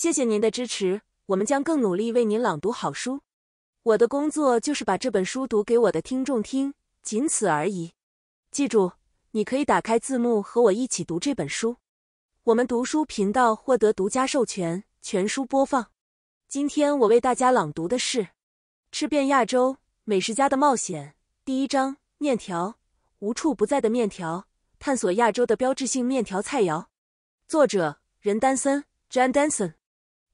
谢谢您的支持，我们将更努力为您朗读好书。我的工作就是把这本书读给我的听众听，仅此而已。记住，你可以打开字幕和我一起读这本书。我们读书频道获得独家授权，全书播放。今天我为大家朗读的是《吃遍亚洲：美食家的冒险》第一章《面条——无处不在的面条》，探索亚洲的标志性面条菜肴。作者：任丹森 （Jan Danson）。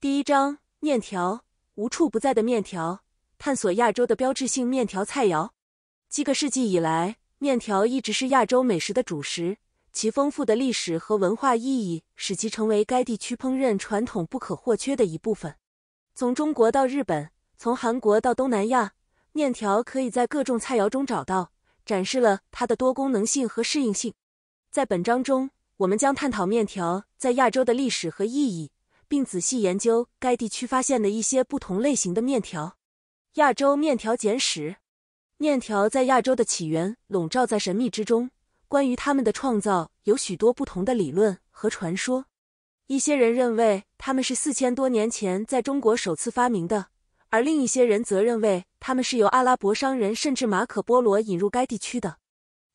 第一章面条无处不在的面条，探索亚洲的标志性面条菜肴。几个世纪以来，面条一直是亚洲美食的主食，其丰富的历史和文化意义使其成为该地区烹饪传统不可或缺的一部分。从中国到日本，从韩国到东南亚，面条可以在各种菜肴中找到，展示了它的多功能性和适应性。在本章中，我们将探讨面条在亚洲的历史和意义。并仔细研究该地区发现的一些不同类型的面条。亚洲面条简史：面条在亚洲的起源笼罩在神秘之中。关于它们的创造，有许多不同的理论和传说。一些人认为他们是四千多年前在中国首次发明的，而另一些人则认为它们是由阿拉伯商人甚至马可波罗引入该地区的。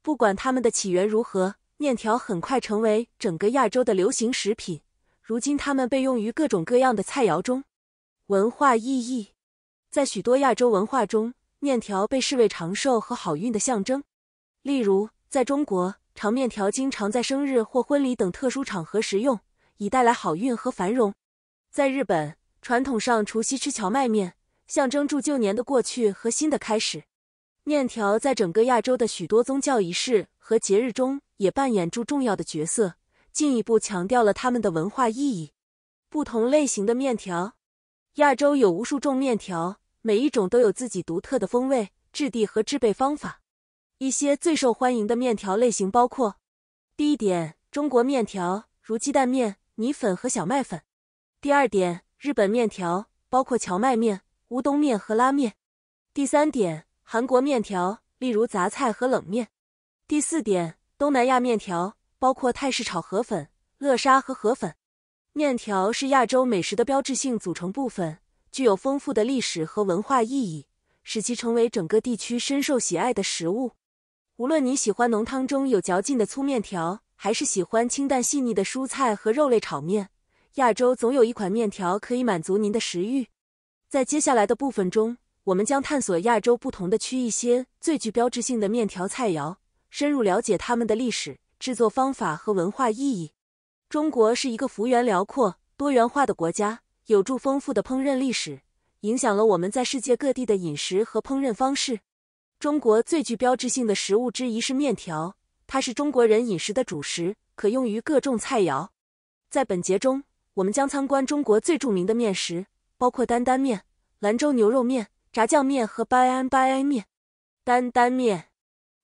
不管他们的起源如何，面条很快成为整个亚洲的流行食品。如今，它们被用于各种各样的菜肴中。文化意义在许多亚洲文化中，面条被视为长寿和好运的象征。例如，在中国，长面条经常在生日或婚礼等特殊场合食用，以带来好运和繁荣。在日本，传统上除夕吃荞麦面，象征住旧年的过去和新的开始。面条在整个亚洲的许多宗教仪式和节日中也扮演住重要的角色。进一步强调了它们的文化意义。不同类型的面条，亚洲有无数种面条，每一种都有自己独特的风味、质地和制备方法。一些最受欢迎的面条类型包括：第一点，中国面条，如鸡蛋面、米粉和小麦粉；第二点，日本面条，包括荞麦面、乌冬面和拉面；第三点，韩国面条，例如杂菜和冷面；第四点，东南亚面条。包括泰式炒河粉、乐沙和河粉面条是亚洲美食的标志性组成部分，具有丰富的历史和文化意义，使其成为整个地区深受喜爱的食物。无论你喜欢浓汤中有嚼劲的粗面条，还是喜欢清淡细腻的蔬菜和肉类炒面，亚洲总有一款面条可以满足您的食欲。在接下来的部分中，我们将探索亚洲不同的区一些最具标志性的面条菜肴，深入了解它们的历史。制作方法和文化意义。中国是一个幅员辽阔、多元化的国家，有着丰富的烹饪历史，影响了我们在世界各地的饮食和烹饪方式。中国最具标志性的食物之一是面条，它是中国人饮食的主食，可用于各种菜肴。在本节中，我们将参观中国最著名的面食，包括担担面、兰州牛肉面、炸酱面和巴安巴安面。担担面，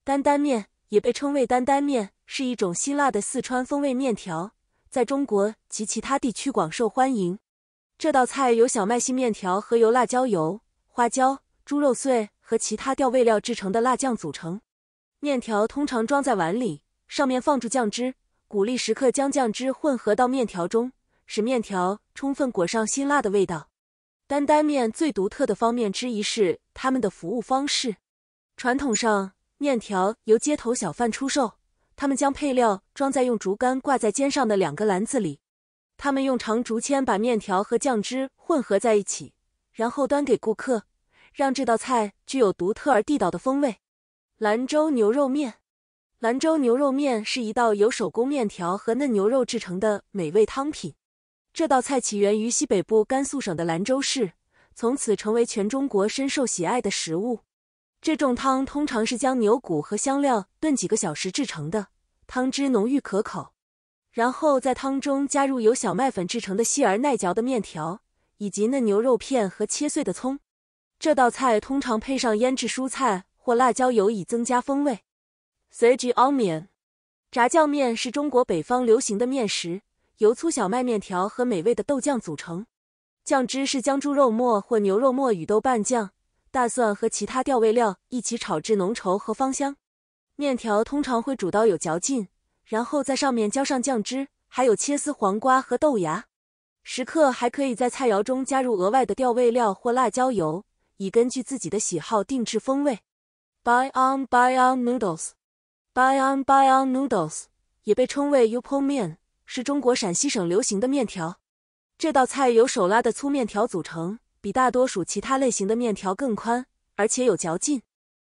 担担面。也被称为担担面，是一种辛辣的四川风味面条，在中国及其他地区广受欢迎。这道菜由小麦细面条和由辣椒油、花椒、猪肉碎和其他调味料制成的辣酱组成。面条通常装在碗里，上面放入酱汁，鼓励食客将酱汁混合到面条中，使面条充分裹上辛辣的味道。担担面最独特的方面之一是他们的服务方式，传统上。面条由街头小贩出售，他们将配料装在用竹竿挂在肩上的两个篮子里。他们用长竹签把面条和酱汁混合在一起，然后端给顾客，让这道菜具有独特而地道的风味。兰州牛肉面，兰州牛肉面是一道由手工面条和嫩牛肉制成的美味汤品。这道菜起源于西北部甘肃省的兰州市，从此成为全中国深受喜爱的食物。这种汤通常是将牛骨和香料炖几个小时制成的，汤汁浓郁可口。然后在汤中加入由小麦粉制成的细而耐嚼的面条，以及嫩牛肉片和切碎的葱。这道菜通常配上腌制蔬菜或辣椒油以增加风味。Sajji o n y n 炸酱面是中国北方流行的面食，由粗小麦面条和美味的豆酱组成。酱汁是将猪肉末或牛肉末与豆瓣酱。大蒜和其他调味料一起炒至浓稠和芳香，面条通常会煮到有嚼劲，然后在上面浇上酱汁，还有切丝黄瓜和豆芽。食客还可以在菜肴中加入额外的调味料或辣椒油，以根据自己的喜好定制风味。b u y o n buy o n n o o d l e s b u y o n buy o n noodles，也被称为 u 油 a 面，是中国陕西省流行的面条。这道菜由手拉的粗面条组成。比大多数其他类型的面条更宽，而且有嚼劲。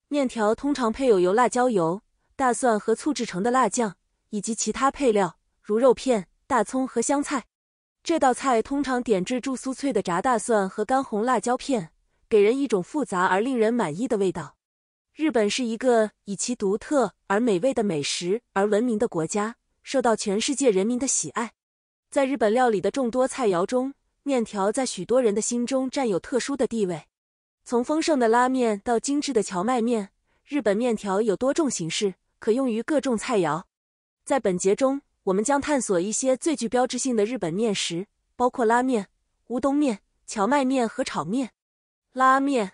面条通常配有由辣椒油、大蒜和醋制成的辣酱，以及其他配料如肉片、大葱和香菜。这道菜通常点缀住酥脆的炸大蒜和干红辣椒片，给人一种复杂而令人满意的味道。日本是一个以其独特而美味的美食而闻名的国家，受到全世界人民的喜爱。在日本料理的众多菜肴中，面条在许多人的心中占有特殊的地位，从丰盛的拉面到精致的荞麦面，日本面条有多种形式，可用于各种菜肴。在本节中，我们将探索一些最具标志性的日本面食，包括拉面、乌冬面、荞麦面和炒面。拉面，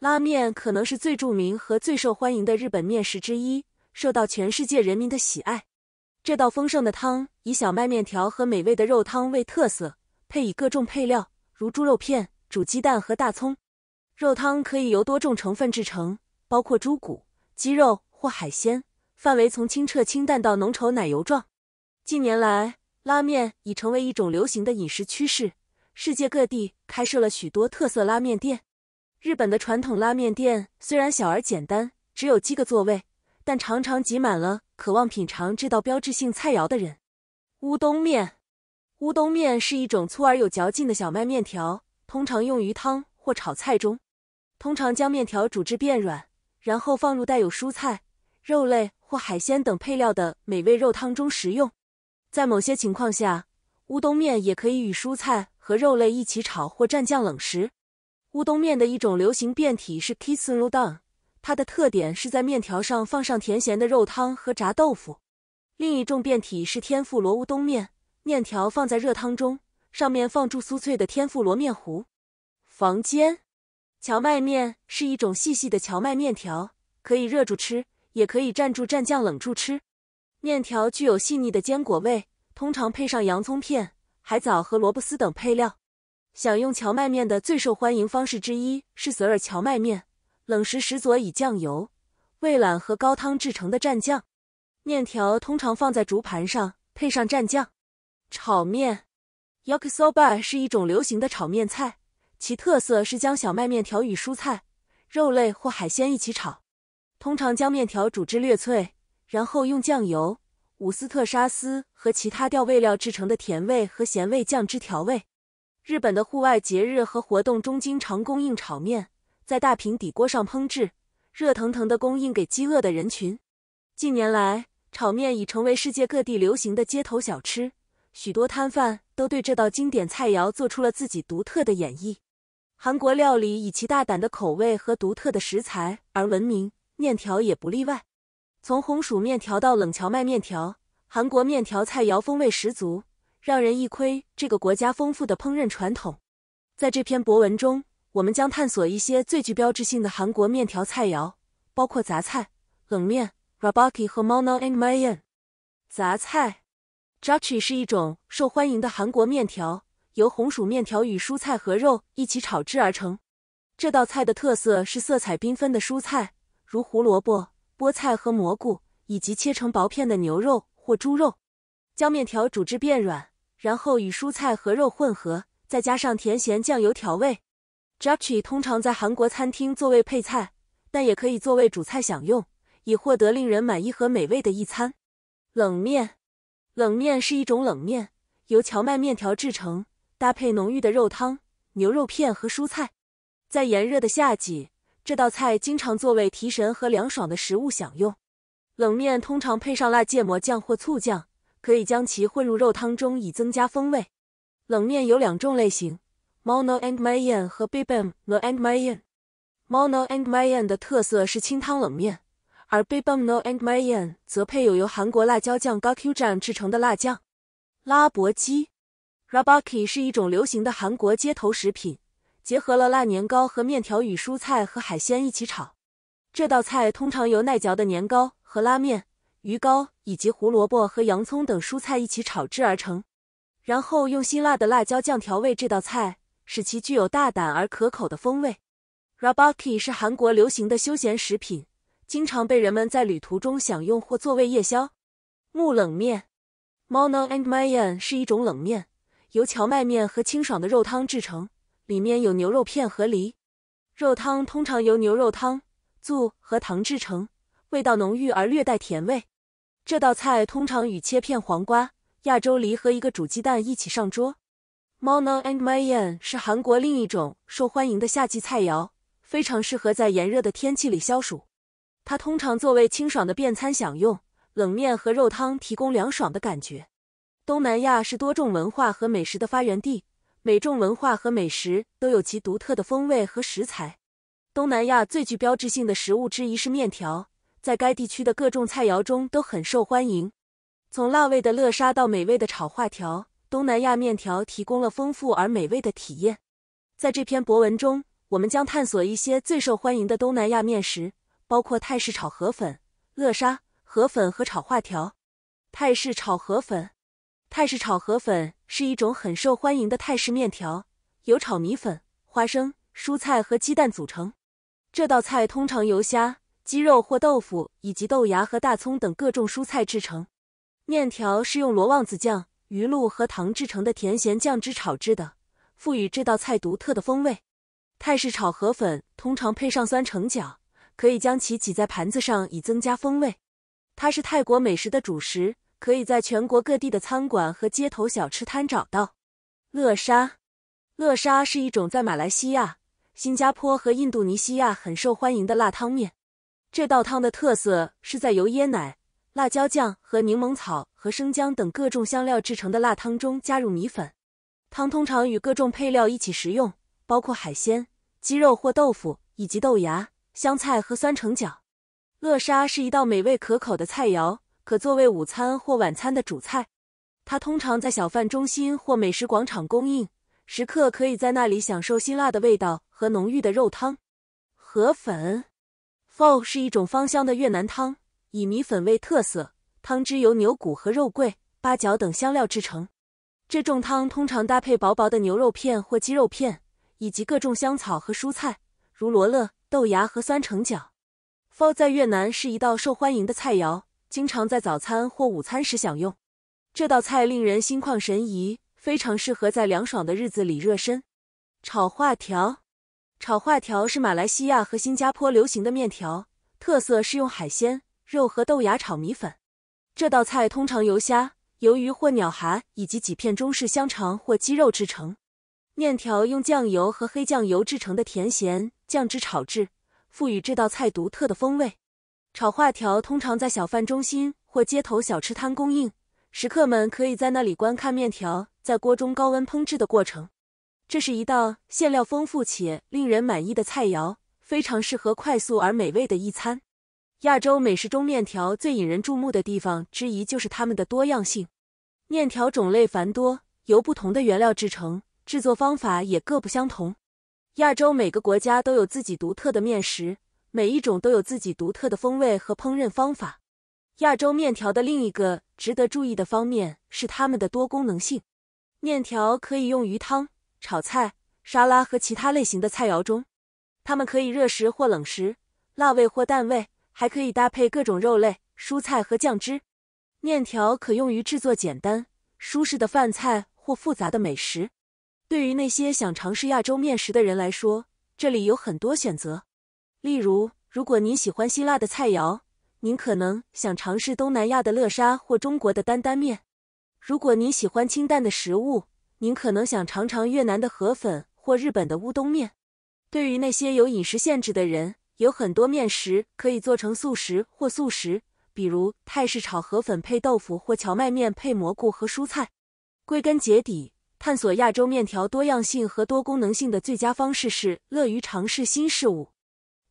拉面可能是最著名和最受欢迎的日本面食之一，受到全世界人民的喜爱。这道丰盛的汤以小麦面条和美味的肉汤为特色。配以各种配料，如猪肉片、煮鸡蛋和大葱。肉汤可以由多种成分制成，包括猪骨、鸡肉或海鲜，范围从清澈清淡到浓稠奶油状。近年来，拉面已成为一种流行的饮食趋势，世界各地开设了许多特色拉面店。日本的传统拉面店虽然小而简单，只有几个座位，但常常挤满了渴望品尝这道标志性菜肴的人。乌冬面。乌冬面是一种粗而有嚼劲的小麦面条，通常用于汤或炒菜中。通常将面条煮至变软，然后放入带有蔬菜、肉类或海鲜等配料的美味肉汤中食用。在某些情况下，乌冬面也可以与蔬菜和肉类一起炒或蘸酱冷食。乌冬面的一种流行变体是 kisuldang，它的特点是在面条上放上甜咸的肉汤和炸豆腐。另一种变体是天妇罗乌冬面。面条放在热汤中，上面放住酥脆的天妇罗面糊。房间，荞麦面是一种细细的荞麦面条，可以热住吃，也可以蘸住蘸酱冷住吃。面条具有细腻的坚果味，通常配上洋葱片、海藻和萝卜丝等配料。享用荞麦面的最受欢迎方式之一是索尔荞麦面，冷食时佐以酱油、味榄和高汤制成的蘸酱。面条通常放在竹盘上，配上蘸酱。炒面，yakisoba 是一种流行的炒面菜，其特色是将小麦面条与蔬菜、肉类或海鲜一起炒。通常将面条煮至略脆，然后用酱油、伍斯特沙司和其他调味料制成的甜味和咸味酱汁调味。日本的户外节日和活动中经常供应炒面，在大平底锅上烹制，热腾腾的供应给饥饿的人群。近年来，炒面已成为世界各地流行的街头小吃。许多摊贩都对这道经典菜肴做出了自己独特的演绎。韩国料理以其大胆的口味和独特的食材而闻名，面条也不例外。从红薯面条到冷荞麦面条，韩国面条菜肴风味十足，让人一窥这个国家丰富的烹饪传统。在这篇博文中，我们将探索一些最具标志性的韩国面条菜肴，包括杂菜、冷面、Rabokki 和 m o n o a n m a y a n 杂菜。Jajji 是一种受欢迎的韩国面条，由红薯面条与蔬菜和肉一起炒制而成。这道菜的特色是色彩缤纷的蔬菜，如胡萝卜、菠菜和蘑菇，以及切成薄片的牛肉或猪肉。将面条煮至变软，然后与蔬菜和肉混合，再加上甜咸酱油调味。Jajji 通常在韩国餐厅作为配菜，但也可以作为主菜享用，以获得令人满意和美味的一餐。冷面。冷面是一种冷面，由荞麦面条制成，搭配浓郁的肉汤、牛肉片和蔬菜。在炎热的夏季，这道菜经常作为提神和凉爽的食物享用。冷面通常配上辣芥末酱或醋酱，可以将其混入肉汤中以增加风味。冷面有两种类型：mono andmayen 和 bibim andmayen。mono andmayen 的特色是清汤冷面。而 bibumno and m a y a n 则配有由韩国辣椒酱 gakju j a n 制成的辣酱。拉博基 （rabaki） 是一种流行的韩国街头食品，结合了辣年糕和面条与蔬菜和海鲜一起炒。这道菜通常由耐嚼的年糕和拉面、鱼糕以及胡萝卜和洋葱等蔬菜一起炒制而成，然后用辛辣的辣椒酱调味。这道菜使其具有大胆而可口的风味。rabaki 是韩国流行的休闲食品。经常被人们在旅途中享用或作为夜宵。木冷面 m o n a n d m a y a n 是一种冷面，由荞麦面和清爽的肉汤制成，里面有牛肉片和梨。肉汤通常由牛肉汤、醋和糖制成，味道浓郁而略带甜味。这道菜通常与切片黄瓜、亚洲梨和一个煮鸡蛋一起上桌。m o n a n d m a y a n 是韩国另一种受欢迎的夏季菜肴，非常适合在炎热的天气里消暑。它通常作为清爽的便餐享用，冷面和肉汤提供凉爽的感觉。东南亚是多种文化和美食的发源地，每种文化和美食都有其独特的风味和食材。东南亚最具标志性的食物之一是面条，在该地区的各种菜肴中都很受欢迎。从辣味的叻沙到美味的炒化条，东南亚面条提供了丰富而美味的体验。在这篇博文中，我们将探索一些最受欢迎的东南亚面食。包括泰式炒河粉、乐沙河粉和炒画条。泰式炒河粉，泰式炒河粉是一种很受欢迎的泰式面条，由炒米粉、花生、蔬菜和鸡蛋组成。这道菜通常由虾、鸡肉或豆腐，以及豆芽和大葱等各种蔬菜制成。面条是用罗旺子酱、鱼露和糖制成的甜咸酱汁炒制的，赋予这道菜独特的风味。泰式炒河粉通常配上酸橙角。可以将其挤在盘子上以增加风味。它是泰国美食的主食，可以在全国各地的餐馆和街头小吃摊找到。叻沙，叻沙是一种在马来西亚、新加坡和印度尼西亚很受欢迎的辣汤面。这道汤的特色是在由椰奶、辣椒酱和柠檬草和生姜等各种香料制成的辣汤中加入米粉。汤通常与各种配料一起食用，包括海鲜、鸡肉或豆腐以及豆芽。香菜和酸橙角，勒沙是一道美味可口的菜肴，可作为午餐或晚餐的主菜。它通常在小贩中心或美食广场供应，食客可以在那里享受辛辣的味道和浓郁的肉汤。河粉，pho 是一种芳香的越南汤，以米粉为特色，汤汁由牛骨和肉桂、八角等香料制成。这种汤通常搭配薄薄的牛肉片或鸡肉片，以及各种香草和蔬菜，如罗勒。豆芽和酸橙角，フォー在越南是一道受欢迎的菜肴，经常在早餐或午餐时享用。这道菜令人心旷神怡，非常适合在凉爽的日子里热身。炒画条，炒画条是马来西亚和新加坡流行的面条，特色是用海鲜、肉和豆芽炒米粉。这道菜通常由虾、鱿鱼或鸟蛤，以及几片中式香肠或鸡肉制成。面条用酱油和黑酱油制成的甜咸。酱汁炒制，赋予这道菜独特的风味。炒化条通常在小贩中心或街头小吃摊供应，食客们可以在那里观看面条在锅中高温烹制的过程。这是一道馅料丰富且令人满意的菜肴，非常适合快速而美味的一餐。亚洲美食中，面条最引人注目的地方之一就是它们的多样性。面条种类繁多，由不同的原料制成，制作方法也各不相同。亚洲每个国家都有自己独特的面食，每一种都有自己独特的风味和烹饪方法。亚洲面条的另一个值得注意的方面是它们的多功能性。面条可以用于汤、炒菜、沙拉和其他类型的菜肴中。它们可以热食或冷食，辣味或淡味，还可以搭配各种肉类、蔬菜和酱汁。面条可用于制作简单舒适的饭菜或复杂的美食。对于那些想尝试亚洲面食的人来说，这里有很多选择。例如，如果您喜欢辛辣的菜肴，您可能想尝试东南亚的乐沙或中国的担担面。如果您喜欢清淡的食物，您可能想尝尝越南的河粉或日本的乌冬面。对于那些有饮食限制的人，有很多面食可以做成素食或素食，比如泰式炒河粉配豆腐或荞麦面配蘑菇和蔬菜。归根结底。探索亚洲面条多样性和多功能性的最佳方式是乐于尝试新事物。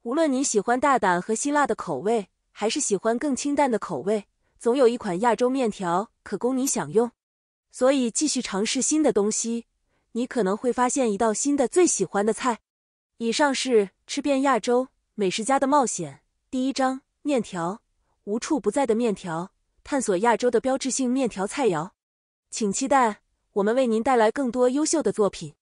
无论你喜欢大胆和辛辣的口味，还是喜欢更清淡的口味，总有一款亚洲面条可供你享用。所以，继续尝试新的东西，你可能会发现一道新的最喜欢的菜。以上是《吃遍亚洲美食家的冒险》第一章：面条——无处不在的面条。探索亚洲的标志性面条菜肴，请期待。我们为您带来更多优秀的作品。